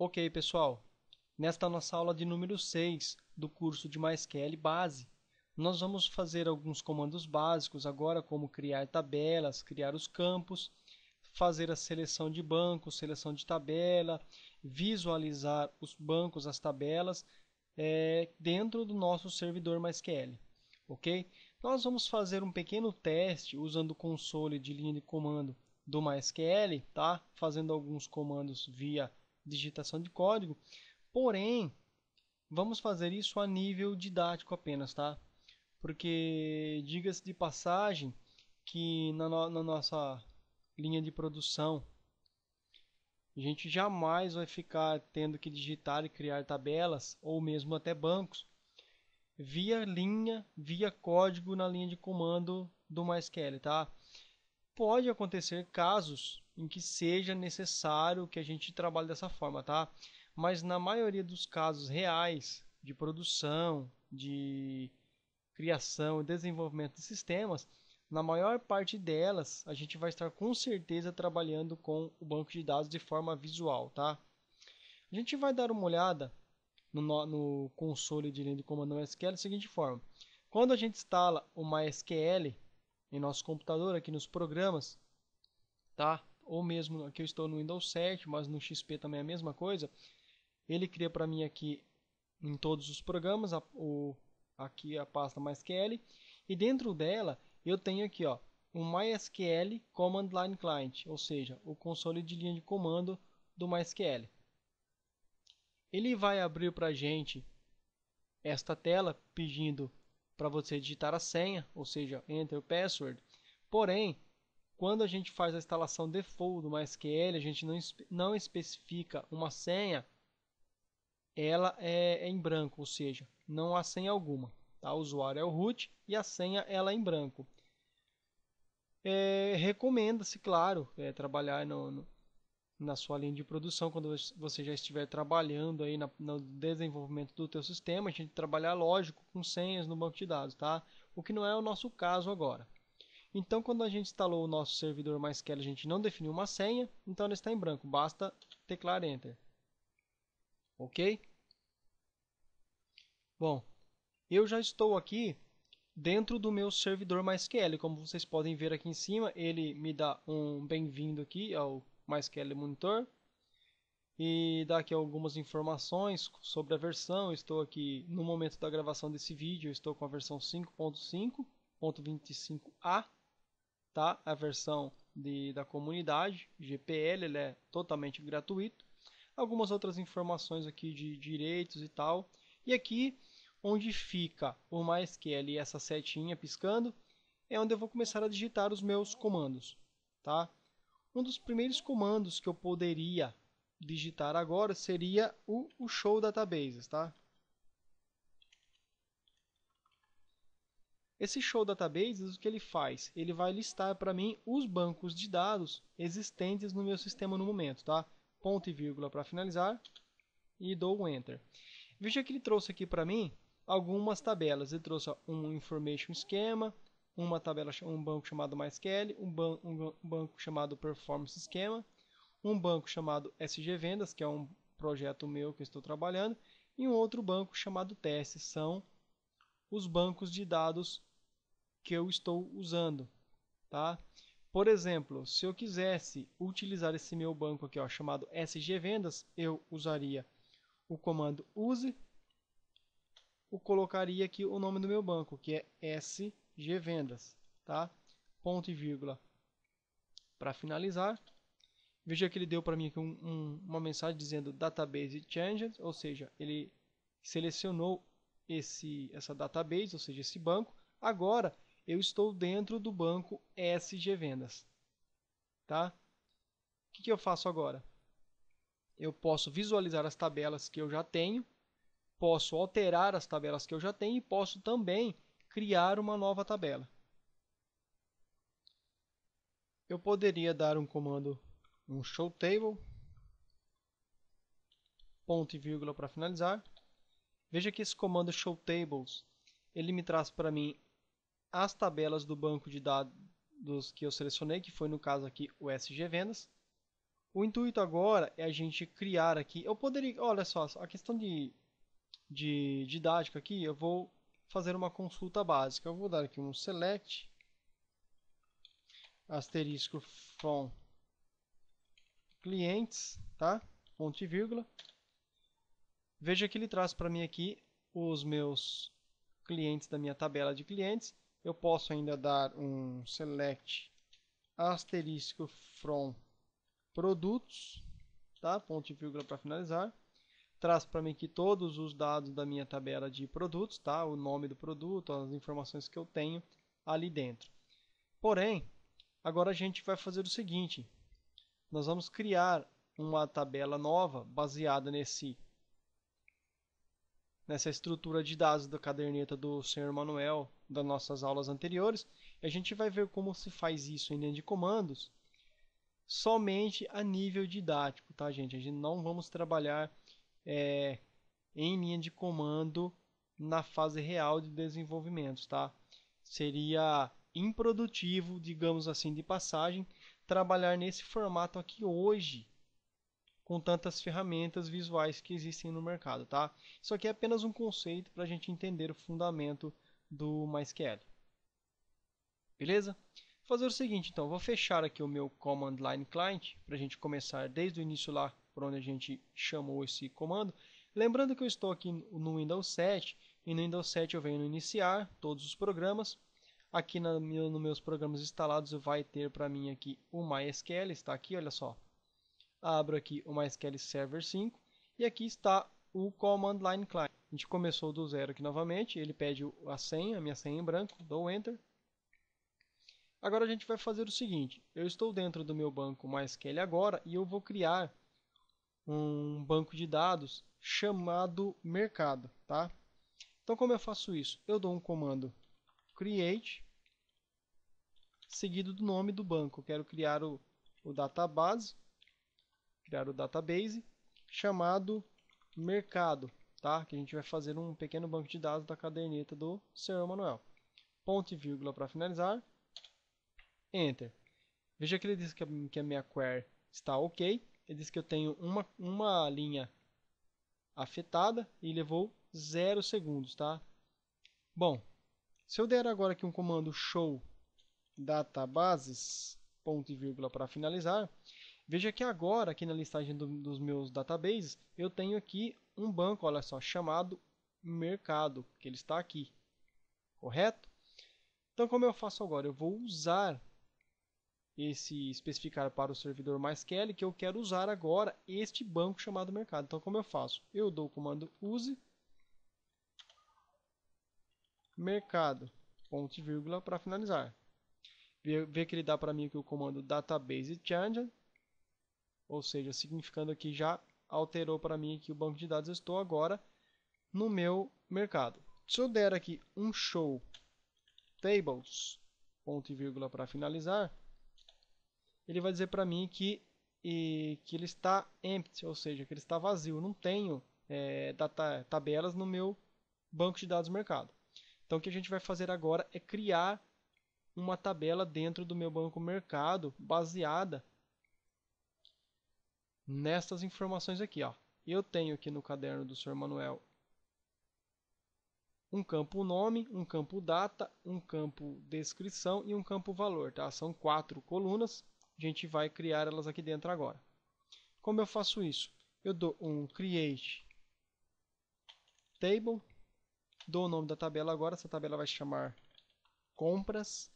Ok, pessoal. Nesta nossa aula de número 6 do curso de MySQL Base, nós vamos fazer alguns comandos básicos agora, como criar tabelas, criar os campos, fazer a seleção de bancos, seleção de tabela, visualizar os bancos, as tabelas, é, dentro do nosso servidor MySQL. Ok? Nós vamos fazer um pequeno teste usando o console de linha de comando do MySQL, tá? fazendo alguns comandos via digitação de código. Porém, vamos fazer isso a nível didático apenas, tá? Porque, diga-se de passagem, que na, no na nossa linha de produção a gente jamais vai ficar tendo que digitar e criar tabelas ou mesmo até bancos via linha, via código na linha de comando do MySQL, tá? Pode acontecer casos em que seja necessário que a gente trabalhe dessa forma, tá? Mas na maioria dos casos reais de produção, de criação e desenvolvimento de sistemas, na maior parte delas, a gente vai estar com certeza trabalhando com o banco de dados de forma visual, tá? A gente vai dar uma olhada no, no console de linha de comando MySQL da seguinte forma. Quando a gente instala o MySQL em nosso computador, aqui nos programas, tá? ou mesmo que eu estou no Windows 7, mas no XP também é a mesma coisa, ele cria para mim aqui em todos os programas, a, o, aqui a pasta MySQL, e dentro dela eu tenho aqui ó, o MySQL Command Line Client, ou seja, o console de linha de comando do MySQL. Ele vai abrir para a gente esta tela pedindo para você digitar a senha, ou seja, enter password. Porém, quando a gente faz a instalação default do MySQL, a gente não, não especifica uma senha, ela é, é em branco, ou seja, não há senha alguma. Tá? O usuário é o root e a senha ela é em branco. É, Recomenda-se, claro, é, trabalhar no, no, na sua linha de produção, quando você já estiver trabalhando aí na, no desenvolvimento do teu sistema, a gente trabalhar, lógico, com senhas no banco de dados, tá? O que não é o nosso caso agora. Então, quando a gente instalou o nosso servidor MySQL, a gente não definiu uma senha, então ele está em branco, basta teclar Enter. Ok? Bom, eu já estou aqui dentro do meu servidor MySQL. Como vocês podem ver aqui em cima, ele me dá um bem-vindo aqui ao MySQL Monitor. E dá aqui algumas informações sobre a versão. Eu estou aqui no momento da gravação desse vídeo, estou com a versão 5.5.25a tá? A versão de, da comunidade, GPL, ele é totalmente gratuito. Algumas outras informações aqui de direitos e tal. E aqui, onde fica o MySQL e essa setinha piscando, é onde eu vou começar a digitar os meus comandos, tá? Um dos primeiros comandos que eu poderia digitar agora seria o, o show databases, tá? Esse show databases, o que ele faz? Ele vai listar para mim os bancos de dados existentes no meu sistema no momento, tá? Ponto e vírgula para finalizar e dou um enter. Veja que ele trouxe aqui para mim algumas tabelas. Ele trouxe um information schema, uma tabela, um banco chamado MySQL, um, ban, um banco chamado performance schema, um banco chamado SG vendas, que é um projeto meu que estou trabalhando, e um outro banco chamado teste, são os bancos de dados que eu estou usando, tá? Por exemplo, se eu quisesse utilizar esse meu banco aqui, ó, chamado SG Vendas, eu usaria o comando use, o colocaria aqui o nome do meu banco, que é SG Vendas, tá? Ponto e vírgula. Para finalizar, veja que ele deu para mim aqui um, um, uma mensagem dizendo database changed, ou seja, ele selecionou esse essa database, ou seja, esse banco. Agora eu estou dentro do banco SG Vendas. Tá? O que, que eu faço agora? Eu posso visualizar as tabelas que eu já tenho, posso alterar as tabelas que eu já tenho e posso também criar uma nova tabela. Eu poderia dar um comando, um show table, ponto e vírgula para finalizar. Veja que esse comando show tables, ele me traz para mim as tabelas do banco de dados que eu selecionei, que foi no caso aqui o SG Vendas. O intuito agora é a gente criar aqui, eu poderia, olha só, a questão de, de didática aqui, eu vou fazer uma consulta básica. Eu vou dar aqui um select asterisco from clientes, tá? Ponto e vírgula. Veja que ele traz para mim aqui os meus clientes da minha tabela de clientes eu posso ainda dar um select asterisco from produtos, tá? ponto e vírgula para finalizar. Traz para mim aqui todos os dados da minha tabela de produtos, tá? o nome do produto, as informações que eu tenho ali dentro. Porém, agora a gente vai fazer o seguinte, nós vamos criar uma tabela nova baseada nesse nessa estrutura de dados da caderneta do Sr. Manuel das nossas aulas anteriores, e a gente vai ver como se faz isso em linha de comandos somente a nível didático, tá gente? A gente não vamos trabalhar é, em linha de comando na fase real de desenvolvimento, tá? Seria improdutivo, digamos assim, de passagem, trabalhar nesse formato aqui hoje, com tantas ferramentas visuais que existem no mercado, tá? Isso aqui é apenas um conceito para a gente entender o fundamento do MySQL. Beleza? Vou fazer o seguinte, então, vou fechar aqui o meu command line client para a gente começar desde o início lá por onde a gente chamou esse comando. Lembrando que eu estou aqui no Windows 7 e no Windows 7 eu venho no iniciar todos os programas. Aqui na, no meus programas instalados vai ter para mim aqui o MySQL, está aqui, olha só, abro aqui o MySQL Server 5 e aqui está o Command Line Client. A gente começou do zero aqui novamente, ele pede a senha, a minha senha em branco, dou Enter. Agora a gente vai fazer o seguinte, eu estou dentro do meu banco MySQL agora e eu vou criar um banco de dados chamado mercado, tá? Então como eu faço isso? Eu dou um comando create seguido do nome do banco. Eu quero criar o, o database criar o database chamado mercado, tá? Que a gente vai fazer um pequeno banco de dados da caderneta do senhor Manuel. Ponto e vírgula para finalizar. Enter. Veja que ele diz que a, que a minha query está ok. Ele diz que eu tenho uma, uma linha afetada e levou 0 segundos, tá? Bom, se eu der agora aqui um comando show databases, ponto e vírgula para finalizar, Veja que agora, aqui na listagem do, dos meus databases, eu tenho aqui um banco, olha só, chamado mercado, que ele está aqui, correto? Então, como eu faço agora? Eu vou usar esse especificar para o servidor MySQL que eu quero usar agora este banco chamado mercado. Então, como eu faço? Eu dou o comando use mercado, ponto e vírgula para finalizar. Vê, vê que ele dá para mim aqui o comando database change, ou seja, significando que já alterou para mim aqui o banco de dados, estou agora no meu mercado. Se eu der aqui um show tables, ponto e vírgula para finalizar, ele vai dizer para mim que, e, que ele está empty, ou seja, que ele está vazio, não tenho é, data, tabelas no meu banco de dados mercado. Então o que a gente vai fazer agora é criar uma tabela dentro do meu banco mercado baseada nestas informações aqui. Ó. Eu tenho aqui no caderno do Sr. Manuel um campo nome, um campo data, um campo descrição e um campo valor. Tá? São quatro colunas, a gente vai criar elas aqui dentro agora. Como eu faço isso? Eu dou um create table, dou o nome da tabela agora, essa tabela vai chamar compras.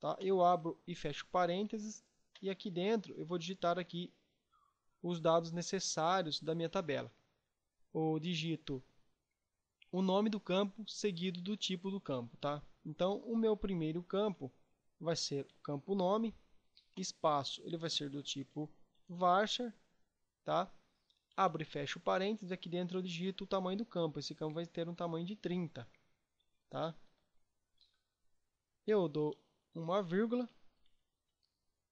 Tá? Eu abro e fecho parênteses e aqui dentro eu vou digitar aqui os dados necessários da minha tabela. Ou digito o nome do campo seguido do tipo do campo, tá? Então, o meu primeiro campo vai ser o campo nome, espaço, ele vai ser do tipo varchar, tá? Abro e fecho parênteses, aqui dentro eu digito o tamanho do campo, esse campo vai ter um tamanho de 30, tá? Eu dou uma vírgula,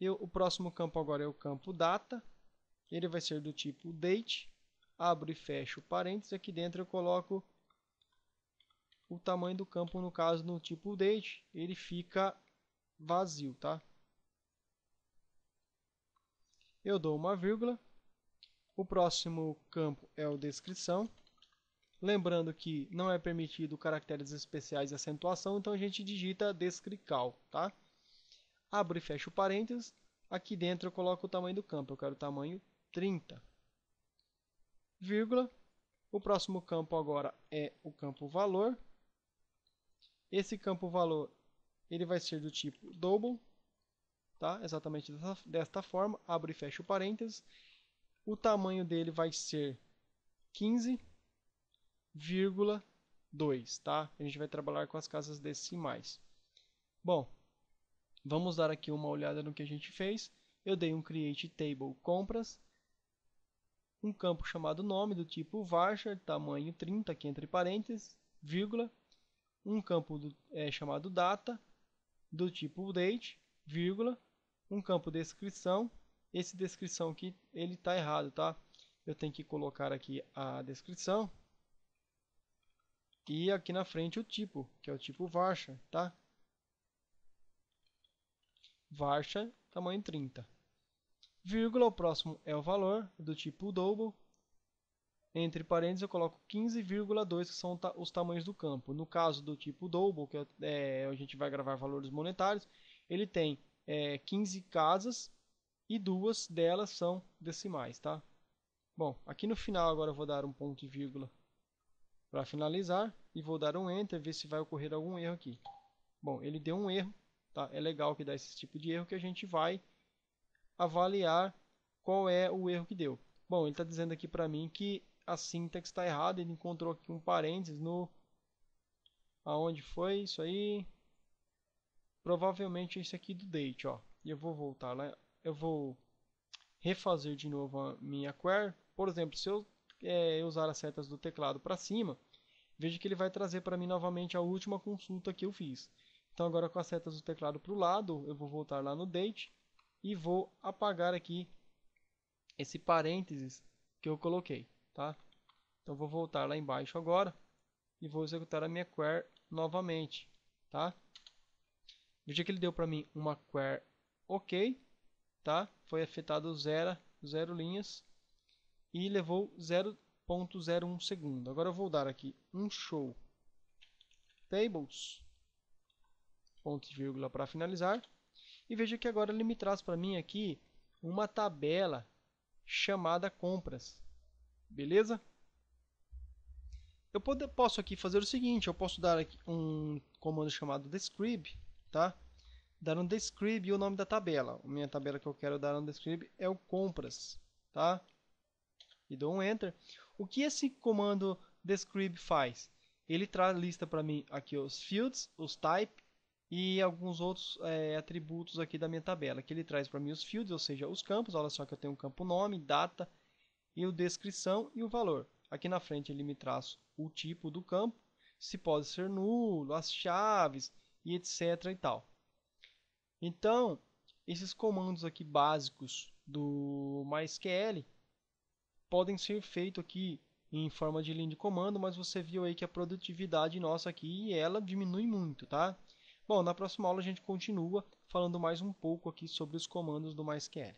eu, o próximo campo agora é o campo data, ele vai ser do tipo date, abro e fecho parênteses, aqui dentro eu coloco o tamanho do campo, no caso no tipo date, ele fica vazio, tá? Eu dou uma vírgula, o próximo campo é o descrição, lembrando que não é permitido caracteres especiais e acentuação, então a gente digita descrical, tá? Abro e fecho parênteses, aqui dentro eu coloco o tamanho do campo, eu quero o tamanho 30, vírgula. O próximo campo agora é o campo valor. Esse campo valor ele vai ser do tipo double, tá? exatamente dessa, desta forma, abre e fecha o parênteses. O tamanho dele vai ser 15,2, tá? A gente vai trabalhar com as casas decimais. Bom, vamos dar aqui uma olhada no que a gente fez. Eu dei um create table compras um campo chamado nome do tipo varchar, tamanho 30, aqui entre parênteses, vírgula, um campo do, é, chamado data, do tipo date, vírgula, um campo descrição, esse descrição aqui, ele está errado, tá? Eu tenho que colocar aqui a descrição e aqui na frente o tipo, que é o tipo varchar, tá? Varchar, tamanho 30 vírgula, o próximo é o valor do tipo double. Entre parênteses eu coloco 15,2 que são os tamanhos do campo. No caso do tipo double, que é, é, a gente vai gravar valores monetários, ele tem é, 15 casas e duas delas são decimais, tá? Bom, aqui no final agora eu vou dar um ponto e vírgula para finalizar e vou dar um enter, ver se vai ocorrer algum erro aqui. Bom, ele deu um erro, tá? É legal que dá esse tipo de erro que a gente vai avaliar qual é o erro que deu. Bom, ele está dizendo aqui para mim que a sintaxe está errada, ele encontrou aqui um parênteses no... Aonde foi isso aí? Provavelmente esse aqui do date, ó. E eu vou voltar lá, eu vou refazer de novo a minha query. Por exemplo, se eu é, usar as setas do teclado para cima, veja que ele vai trazer para mim novamente a última consulta que eu fiz. Então agora com as setas do teclado para o lado, eu vou voltar lá no date e vou apagar aqui esse parênteses que eu coloquei, tá? Então vou voltar lá embaixo agora e vou executar a minha query novamente, tá? Veja que ele deu para mim uma query OK, tá? Foi afetado 0 zero linhas e levou 0.01 segundo. Agora eu vou dar aqui um show tables ponto e vírgula para finalizar e veja que agora ele me traz para mim aqui uma tabela chamada compras. Beleza? Eu pode, posso aqui fazer o seguinte, eu posso dar um comando chamado describe, tá? Dar um describe e o nome da tabela. A minha tabela que eu quero dar um describe é o compras, tá? E dou um enter. O que esse comando describe faz? Ele traz lista para mim aqui os fields, os type e alguns outros é, atributos aqui da minha tabela, que ele traz para mim os fields, ou seja, os campos, olha só que eu tenho um campo nome, data, e o descrição e o valor. Aqui na frente ele me traz o tipo do campo, se pode ser nulo, as chaves e etc e tal. Então, esses comandos aqui básicos do MySQL podem ser feitos aqui em forma de linha de comando, mas você viu aí que a produtividade nossa aqui ela diminui muito, tá? Bom, na próxima aula a gente continua falando mais um pouco aqui sobre os comandos do MySQL.